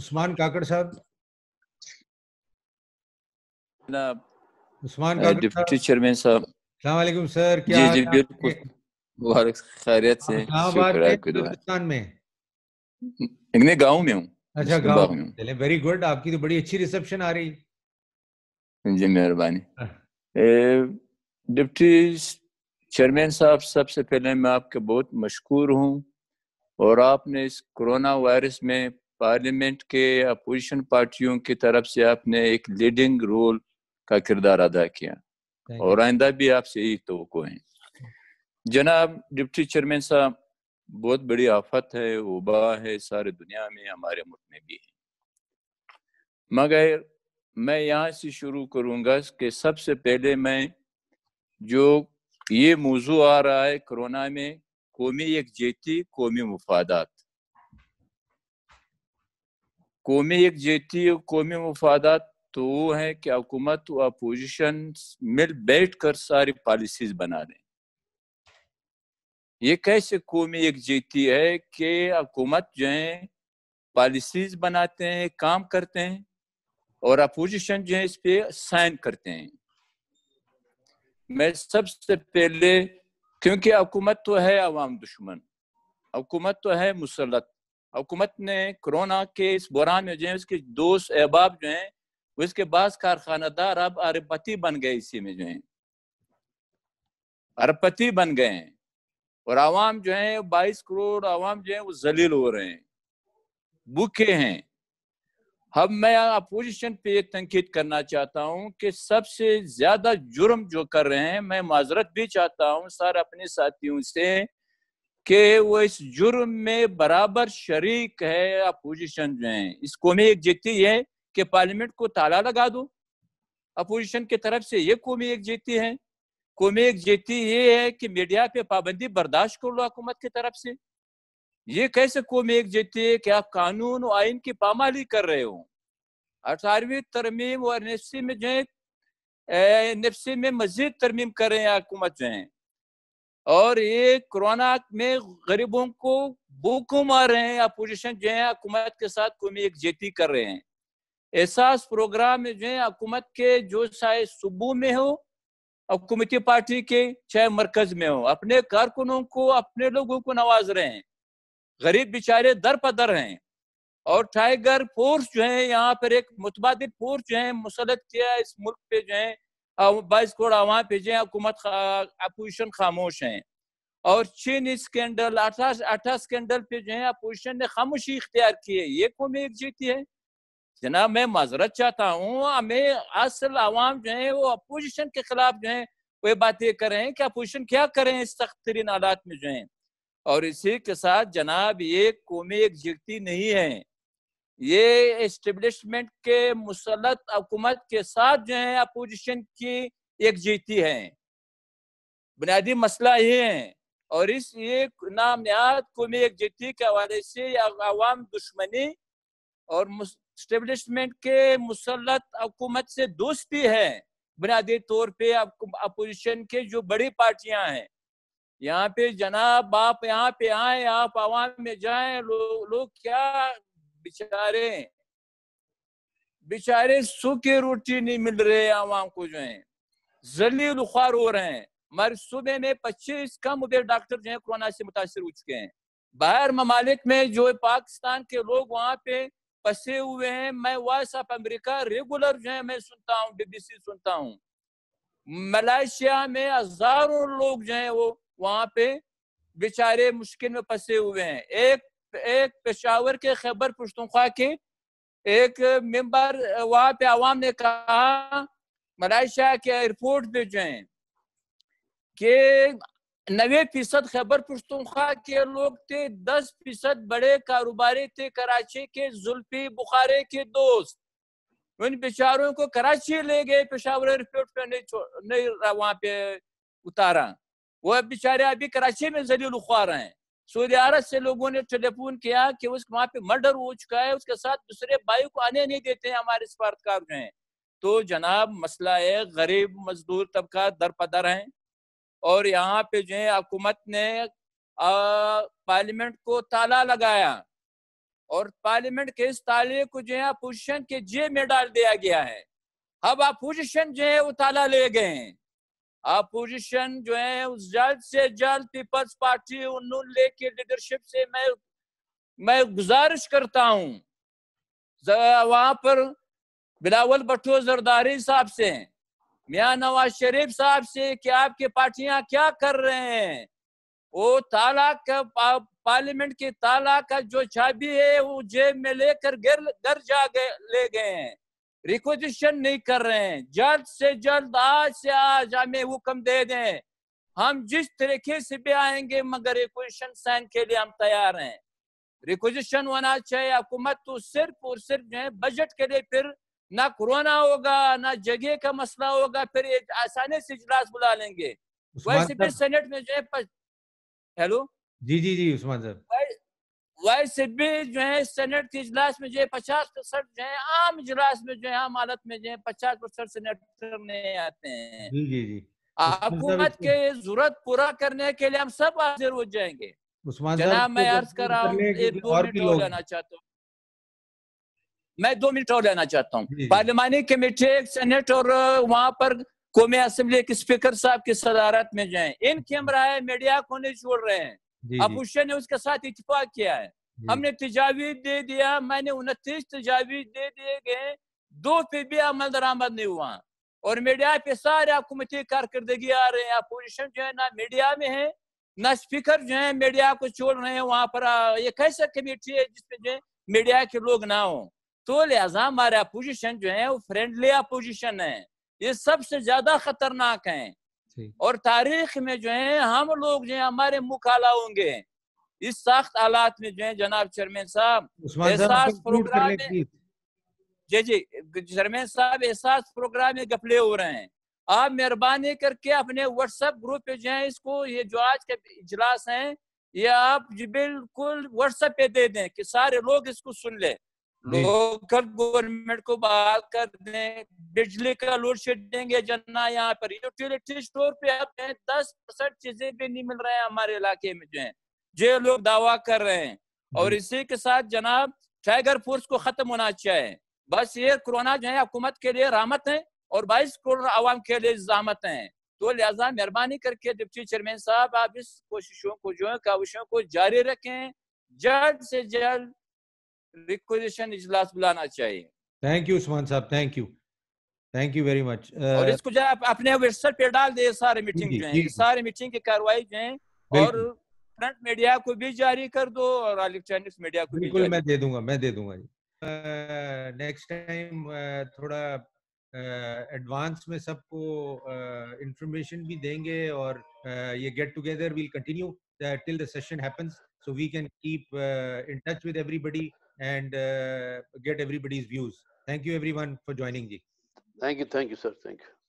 उस्मान काकड़ साहब उस्मान काकड़ deputy chairman साहब सलाम सर क्या जी जी बिल्कुल मुबारक खैरियत से हिंदुस्तान में नहीं गांव में हूँ अच्छा गांव में चले वेरी गुड आपकी तो बड़ी अच्छी रिसेप्शन आ रही जी मेहरबानी डिप्टी चेयरमैन साहब सबसे पहले मैं आपके बहुत मशहूर हूँ और आपने इस कोरोना वायरस में पार्लियामेंट के अपोजिशन पार्टियों की तरफ से आपने एक लीडिंग रोल का किरदार अदा किया और आइंदा भी आपसे यही तो है जनाब डिप्टी चेयरमैन साहब बहुत बड़ी आफत है वबा है सारी दुनिया में हमारे मुल्क में भी है मगर मैं यहाँ से शुरू करूँगा कि सबसे पहले मैं जो ये मौजू आ रहा है कोरोना में कौमी यकजहती कौमी मफादात कौमी यकजहती और कौमी मफादत तो वो है कि हुकूमत व अपोजिशन मिल बैठ कर सारी पॉलिसीज बना दें ये कैसे कौमी यकजहती है कि हुकूमत जो है पॉलिसीज बनाते हैं काम करते हैं और अपोजिशन जो है इस पे साइन करते हैं मैं सबसे पहले क्योंकि हुकूमत तो है अवाम दुश्मन हुकूमत तो है मुसलत हुकूमत ने कोरोना के इस बुरान में जो है उसके दोस्त अहबाब जो हैं उसके बाद कारखानादार अब अरबपति बन गए इसी में जो हैं अरबपति बन गए हैं और आवाम जो है बाईस करोड़ आवाम जो है वो जलील हो रहे हैं भूखे हैं अब मैं अपोजिशन पे एक तनकीद करना चाहता हूँ कि सबसे ज्यादा जुर्म जो कर रहे हैं मैं माजरत भी चाहता हूँ सर अपने साथियों से कि वो इस जुर्म में बराबर शरीक है अपोजिशन जो है इस कौमी एक जीती है कि पार्लियामेंट को ताला लगा दो अपोजिशन की तरफ से ये कौमी एक जीती है कौमी एक जीती ये है कि मीडिया पे पाबंदी बर्दाश्त कर लो हुकूमत की तरफ से ये कैसे कौमी एक जीती है कि आप कानून और आइन की पामाली कर रहे हो अठारहवीं तरमीम और नफसी में जो है नफसी में मजीद तरमीम कर रहे हैं हुकूमत जो है और ये कोरोना में गरीबों को भूखों मार रहे हैं अपोजिशन जो है हुकूमत के साथ कौमी यकजहती कर रहे हैं एहसास प्रोग्राम जो है हुकूमत के जो चाहे सूबों में हो हुकूमती पार्टी के चाहे मरकज में हो अपने कारकुनों को अपने लोगों को नवाज रहे हैं गरीब बेचारे दर पर दर हैं और टाइगर फोर्स जो है यहाँ पर एक मुतबाद फोर्स जो है मुसलत किया इस मुल्क पे जो है बाईस करोड़ आवाम भेजे हुकूमत अपोजिशन खामोश हैं और चीन स्कैंडल अठारह अठारह स्कैंडल पे जो है अपोजिशन ने खामोशी इख्तियार की है ये कौन एक जीती है जनाब मैं माजरत चाहता हूँ हमें असल आवाम जो है वो अपोजिशन के खिलाफ जो है वे बातें कर रहे हैं कि अपोजिशन क्या करें इस सख्त तरीन हालात में जो है और इसी के साथ जनाब ये कौमी एक एकजुटी नहीं है ये इस्टेब्लिशमेंट के मुसलत हुकूमत के साथ जो है अपोजिशन की एक जीती है बुनियादी मसला ये है और इस नाम नामनियात कौमी जीती के हवाले से अवाम दुश्मनी और इस्टेब्लिशमेंट के मुसलत हुकूमत से दोस्ती है बुनियादी तौर पर अपोजिशन के जो बड़ी पार्टियां हैं यहाँ पे जनाब आप यहाँ पे आए आप आवाम में जाए लोग लो क्या बिचारे बिचारे सूखी रोटी नहीं मिल रहे आवाम को जो है जलील ख्वार हो रहे हैं हमारे सूबे में पच्चीस कम उधर डॉक्टर जो है कोरोना से मुतासर हो चुके हैं बाहर ममालिक में जो पाकिस्तान के लोग वहां पे फंसे हुए हैं मैं वॉइस ऑफ अमेरिका रेगुलर जो है मैं सुनता हूँ बीबीसी सुनता हूँ मलेशिया में हजारों लोग जो है वो वहां पे बेचारे मुश्किल में फंसे हुए हैं एक एक पेशावर के खैबर पश्तनख्वा के एक मेंबर वहाँ पे आवाम ने कहा मलाइशिया के एयरपोर्ट पे जो है कि नबे फीसद खैबर पश्तनख्वा के लोग थे दस फीसद बड़े कारोबारी थे कराची के जुल्फी बुखारे के दोस्त उन बेचारों को कराची ले गए पेशावर एयरपोर्ट पे नहीं नहीं वहाँ पे उतारा वह बेचारे अभी कराची में जलील उखवा रहे हैं सऊदी अरब से लोगों ने टेलीफोन किया कि उस वहाँ पे मर्डर हो चुका है उसके साथ दूसरे भाई को आने नहीं देते हैं हमारे सफारतकार जो हैं तो जनाब मसला है गरीब मजदूर तबका दर पदर है और यहाँ पे जो है हुकूमत ने पार्लियामेंट को ताला लगाया और पार्लियामेंट के इस ताले को जो है अपोजिशन के जेब में डाल दिया गया है अब अपोजिशन जो है वो ताला ले गए हैं अपोजिशन जो है उस जल्द से जल्द पीपल्स पार्टी और ले लीडरशिप से मैं मैं गुजारिश करता हूँ वहां पर बिलावल भट्टो जरदारी साहब से मियाँ नवाज शरीफ साहब से कि आपकी पार्टियां क्या कर रहे हैं वो ताला का पा, पार्लियामेंट की ताला का जो चाबी है वो जेब में लेकर घर घर जा गए ले गए हैं रिक्वेजिशन नहीं कर रहे हैं जल्द से जल्द आज से आज हमें हुक्म दे दें हम जिस तरीके से भी आएंगे मगर रिक्वेजिशन साइन के लिए हम तैयार हैं रिक्वेजिशन होना चाहिए हुकूमत तो सिर्फ और सिर्फ जो है बजट के लिए फिर ना कोरोना होगा ना जगह का मसला होगा फिर आसानी से इजलास बुला लेंगे वैसे फिर सेनेट में जो है हेलो जी जी जी उस्मान सर वैसे भी जो है सेनेट के इजलास में जो है पचास परसेंट जो है आम इजलास में जो है आम हालत में जो है पचास परसेंट सेनेटर नहीं आते हैं हुकूमत के जरूरत पूरा करने के लिए हम सब हाजिर हो जाएंगे जनाब मैं अर्ज कर रहा हूँ दो मिनट और लेना चाहता हूँ मैं दो मिनट और लेना चाहता हूँ पार्लियामानी कमेटी सेनेट और वहाँ पर कौमी असम्बली के स्पीकर साहब की सदारत में जाए इन कैमरा मीडिया को नहीं छोड़ रहे हैं अबूशा ने उसके साथ इतफाक किया है हमने तजावीज दे दिया मैंने उनतीस तजावीज दे दिए गए दो पे भी अमल दरामद नहीं हुआ और मीडिया पे सारे हुकूमती कारकर्दगी आ रहे हैं अपोजिशन जो है ना मीडिया में है ना स्पीकर जो है मीडिया को छोड़ रहे हैं वहाँ पर ये कैसा कमेटी है जिसमें जो है मीडिया के लोग ना हो तो लिहाजा हमारे अपोजिशन जो है वो फ्रेंडली अपोजिशन है ये सबसे ज्यादा खतरनाक है और तारीख में जो है हम लोग जो है हमारे मुखाला होंगे इस सख्त हालात में जो है जनाब चेयरमैन साहब एहसास प्रोग्राम में जी जी चेयरमैन साहब एहसास प्रोग्राम में गफले हो रहे हैं आप मेहरबानी करके अपने व्हाट्सएप ग्रुप पे जो है इसको ये जो आज के इजलास हैं ये आप बिल्कुल व्हाट्सएप पे दे दें कि सारे लोग इसको सुन लें लोग गवर्नमेंट को बहाल कर दें बिजली का लोड शेडिंग जन्ना यहाँ पर यूटिलिटी स्टोर पे आप हैं दस परसेंट चीजें भी नहीं मिल रहे हैं हमारे इलाके में जो है जो लोग दावा कर रहे हैं और इसी के साथ जनाब टाइगर फोर्स को खत्म होना चाहिए बस ये कोरोना जो है हुकूमत के लिए रामत है और बाईस करोड़ आवाम के लिए जहामत है तो लिहाजा मेहरबानी करके डिप्टी चेयरमैन साहब आप इस कोशिशों को जो है काविशों को जारी रखें जल्द से जल्द रिक्वेजिशन इजलास बुलाना चाहिए थैंक यू उस्मान साहब thank you thank you very much और इसको जो आप अपने वेबसाइट पे डाल दे सारे मीटिंग जो है सारे मीटिंग की कार्रवाई जो है और प्रिंट मीडिया को भी जारी कर दो और इलेक्ट्रॉनिक्स मीडिया को बिल्कुल मैं दे दूंगा मैं दे दूंगा जी नेक्स्ट uh, टाइम uh, थोड़ा एडवांस uh, में सबको इंफॉर्मेशन uh, भी देंगे और uh, ये get together will continue till the session happens so we can keep in touch with everybody and uh, get everybody's views. Thank you everyone for joining. Ji. Thank you. Thank you, sir. Thank you.